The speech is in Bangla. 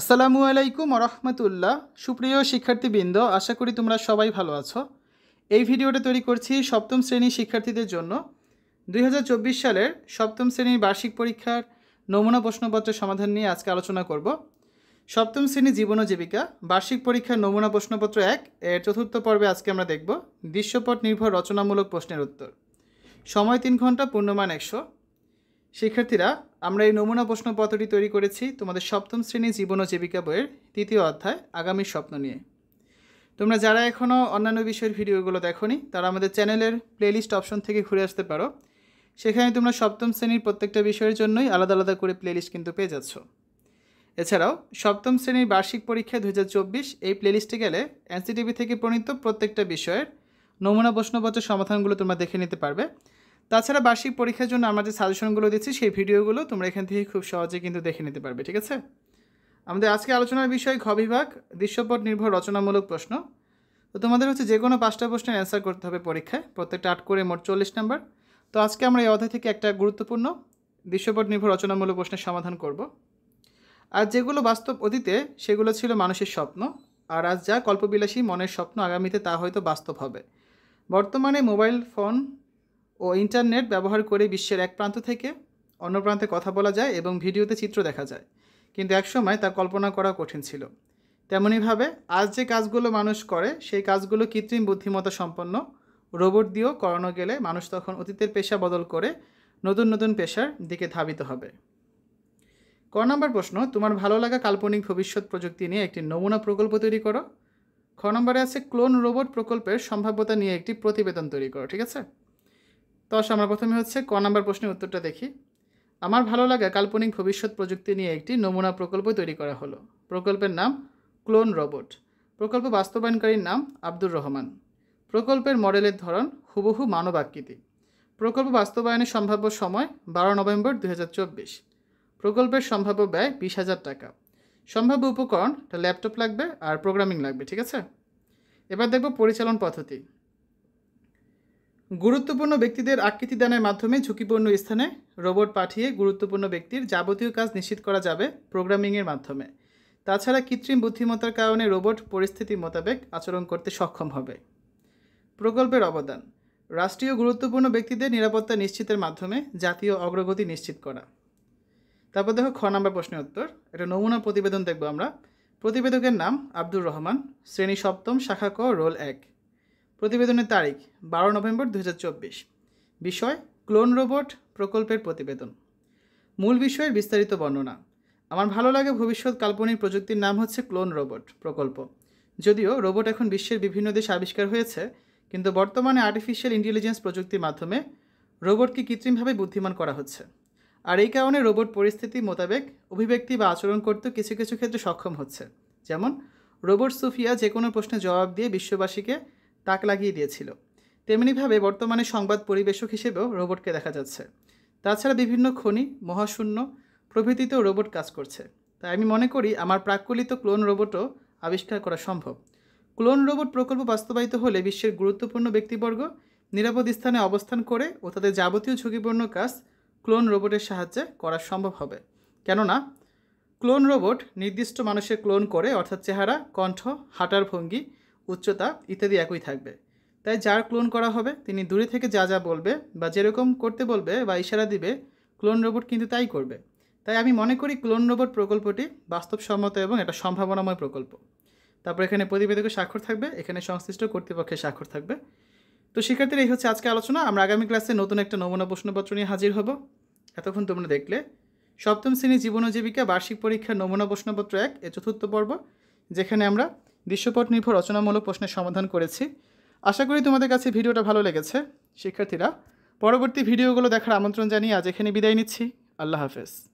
আসসালামু আলাইকুম রহমতুল্লাহ সুপ্রিয় শিক্ষার্থীবৃন্দ আশা করি তোমরা সবাই ভালো আছো এই ভিডিওটা তৈরি করছি সপ্তম শ্রেণীর শিক্ষার্থীদের জন্য দুই সালের সপ্তম শ্রেণীর বার্ষিক পরীক্ষার নমুনা প্রশ্নপত্রের সমাধান নিয়ে আজকে আলোচনা করব সপ্তম শ্রেণী জীবন ও জীবিকা বার্ষিক পরীক্ষার নমুনা প্রশ্নপত্র এক এর চতুর্থ পর্বে আজকে আমরা দেখব দৃশ্যপট নির্ভর রচনামূলক প্রশ্নের উত্তর সময় তিন ঘন্টা পূর্ণমান একশো শিক্ষার্থীরা আমরা এই নমুনা প্রশ্নপত্রটি তৈরি করেছি তোমাদের সপ্তম শ্রেণী জীবন ও জীবিকা বইয়ের তৃতীয় অধ্যায় আগামী স্বপ্ন নিয়ে তোমরা যারা এখনও অন্যান্য বিষয়ের ভিডিওগুলো নি তারা আমাদের চ্যানেলের প্লেলিস্ট অপশন থেকে ঘুরে আসতে পারো সেখানে তোমরা সপ্তম শ্রেণীর প্রত্যেকটা বিষয়ের জন্যই আলাদা আলাদা করে প্লেলিস্ট কিন্তু পেয়ে যাচ্ছ এছাড়াও সপ্তম শ্রেণীর বার্ষিক পরীক্ষা দু এই প্লেলিস্টে গেলে এনসিটিভি থেকে প্রণীত প্রত্যেকটা বিষয়ের নমুনা প্রশ্নপত্র সমাধানগুলো তোমরা দেখে নিতে পারবে তাছাড়া বার্ষিক পরীক্ষার জন্য আমরা যে সাজেশনগুলো দিচ্ছি সেই ভিডিওগুলো তোমরা এখান থেকে খুব সহজে কিন্তু দেখে নিতে পারবে ঠিক আছে আমাদের আজকে আলোচনার বিষয় ঘ বিভাগ দৃশ্যপট নির্ভর রচনামূলক প্রশ্ন তো তোমাদের হচ্ছে যে কোনো পাঁচটা প্রশ্নের অ্যান্সার করতে হবে পরীক্ষায় প্রত্যেকটা আট করে মোট চল্লিশ নাম্বার তো আজকে আমরা এই অধ্যায় থেকে একটা গুরুত্বপূর্ণ দৃশ্যপট নির্ভর রচনামূলক প্রশ্নের সমাধান করব আর যেগুলো বাস্তব অতীতে সেগুলো ছিল মানুষের স্বপ্ন আর আজ যা কল্পবিলাসী মনের স্বপ্ন আগামীতে তা হয়তো বাস্তব হবে বর্তমানে মোবাইল ফোন ও ইন্টারনেট ব্যবহার করে বিশ্বের এক প্রান্ত থেকে অন্য প্রান্তে কথা বলা যায় এবং ভিডিওতে চিত্র দেখা যায় কিন্তু একসময় তা কল্পনা করা কঠিন ছিল তেমনইভাবে আজ যে কাজগুলো মানুষ করে সেই কাজগুলো কৃত্রিম বুদ্ধিমত্তা সম্পন্ন রোবট দিয়েও করানো গেলে মানুষ তখন অতীতের পেশা বদল করে নতুন নতুন পেশার দিকে ধাবিত হবে ক নম্বর প্রশ্ন তোমার ভালো লাগা কাল্পনিক ভবিষ্যৎ প্রযুক্তি নিয়ে একটি নমুনা প্রকল্প তৈরি করো খ নম্বরে আছে ক্লোন রোবট প্রকল্পের সম্ভাব্যতা নিয়ে একটি প্রতিবেদন তৈরি করো ঠিক আছে দশ আমরা প্রথমে হচ্ছে ক নাম্বার প্রশ্নের উত্তরটা দেখি আমার ভালো লাগা কাল্পনিক ভবিষ্যৎ প্রযুক্তি নিয়ে একটি নমুনা প্রকল্প তৈরি করা হলো প্রকল্পের নাম ক্লোন রোবট প্রকল্প বাস্তবায়নকারীর নাম আব্দুর রহমান প্রকল্পের মডেলের ধরন হুবহু মানব আকৃতি প্রকল্প বাস্তবায়নের সম্ভাব্য সময় বারো নভেম্বর দু প্রকল্পের সম্ভাব্য ব্যয় বিশ হাজার টাকা সম্ভাব্য উপকরণ ল্যাপটপ লাগবে আর প্রোগ্রামিং লাগবে ঠিক আছে এবার দেখব পরিচালন পদ্ধতি গুরুত্বপূর্ণ ব্যক্তিদের আকৃতি দানের মাধ্যমে ঝুঁকিপূর্ণ স্থানে রোবট পাঠিয়ে গুরুত্বপূর্ণ ব্যক্তির যাবতীয় কাজ নিশ্চিত করা যাবে প্রোগ্রামিংয়ের মাধ্যমে তাছাড়া কৃত্রিম বুদ্ধিমত্তার কারণে রোবট পরিস্থিতি মোতাবেক আচরণ করতে সক্ষম হবে প্রকল্পের অবদান রাষ্ট্রীয় গুরুত্বপূর্ণ ব্যক্তিদের নিরাপত্তা নিশ্চিতের মাধ্যমে জাতীয় অগ্রগতি নিশ্চিত করা তারপর দেখো খ নাম্বার প্রশ্নের উত্তর এটা নমুনা প্রতিবেদন দেখব আমরা প্রতিবেদকের নাম আব্দুর রহমান শ্রেণী সপ্তম শাখা ক রোল এক প্রতিবেদনের তারিখ বারো নভেম্বর দু বিষয় ক্লোন রোবট প্রকল্পের প্রতিবেদন মূল বিষয়ের বিস্তারিত বর্ণনা আমার ভালো লাগে ভবিষ্যৎ কাল্পনিক প্রযুক্তির নাম হচ্ছে ক্লোন রোবট প্রকল্প যদিও রোবট এখন বিশ্বের বিভিন্ন দেশে আবিষ্কার হয়েছে কিন্তু বর্তমানে আর্টিফিশিয়াল ইন্টেলিজেন্স প্রযুক্তির মাধ্যমে রোবটকে কৃত্রিমভাবে বুদ্ধিমান করা হচ্ছে আর এই কারণে রোবট পরিস্থিতি মোতাবেক অভিব্যক্তি বা আচরণ করতে কিছু কিছু ক্ষেত্রে সক্ষম হচ্ছে যেমন রোবট সুফিয়া যে কোনো প্রশ্নের জবাব দিয়ে বিশ্ববাসীকে তাক লাগিয়ে দিয়েছিল তেমনিভাবে বর্তমানে সংবাদ পরিবেশক হিসেবেও রোবটকে দেখা যাচ্ছে তাছাড়া বিভিন্ন খনি মহাশূন্য প্রভৃতিতেও রোবট কাজ করছে তাই আমি মনে করি আমার প্রাকলিত ক্লোন রোবটও আবিষ্কার করা সম্ভব ক্লোন রোবট প্রকল্প বাস্তবায়িত হলে বিশ্বের গুরুত্বপূর্ণ ব্যক্তিবর্গ নিরাপদ স্থানে অবস্থান করে ও তাদের যাবতীয় ঝুঁকিপূর্ণ কাজ ক্লোন রোবটের সাহায্যে করা সম্ভব হবে কেননা ক্লোন রোবট নির্দিষ্ট মানুষের ক্লোন করে অর্থাৎ চেহারা কণ্ঠ হাঁটার ভঙ্গি উচ্চতা ইত্যাদি একই থাকবে তাই যার ক্লোন করা হবে তিনি দূরে থেকে যা যা বলবে বা যেরকম করতে বলবে বা ইশারা দিবে ক্লোন রোবট কিন্তু তাই করবে তাই আমি মনে করি ক্লোন রোবট প্রকল্পটি বাস্তবসম্মত এবং এটা সম্ভাবনাময় প্রকল্প তারপর এখানে প্রতিবেদকের স্বাক্ষর থাকবে এখানে সংশ্লিষ্ট কর্তৃপক্ষের স্বাক্ষর থাকবে তো শিক্ষার্থীরা এই হচ্ছে আজকে আলোচনা আমরা আগামী ক্লাসে নতুন একটা নমুনা প্রশ্নপত্র নিয়ে হাজির হব এতক্ষণ তোমরা দেখলে সপ্তম শ্রেণী জীবন জীবিকা বার্ষিক পরীক্ষার নমুনা প্রশ্নপত্র এক এ চতুর্থ পর্ব যেখানে আমরা দৃশ্যপট নির্ভর রচনামূলক প্রশ্নের সমাধান করেছি আশা করি তোমাদের কাছে ভিডিওটা ভালো লেগেছে শিক্ষার্থীরা পরবর্তী ভিডিওগুলো দেখার আমন্ত্রণ জানিয়ে আজ এখানে বিদায় নিচ্ছি আল্লাহ হাফেজ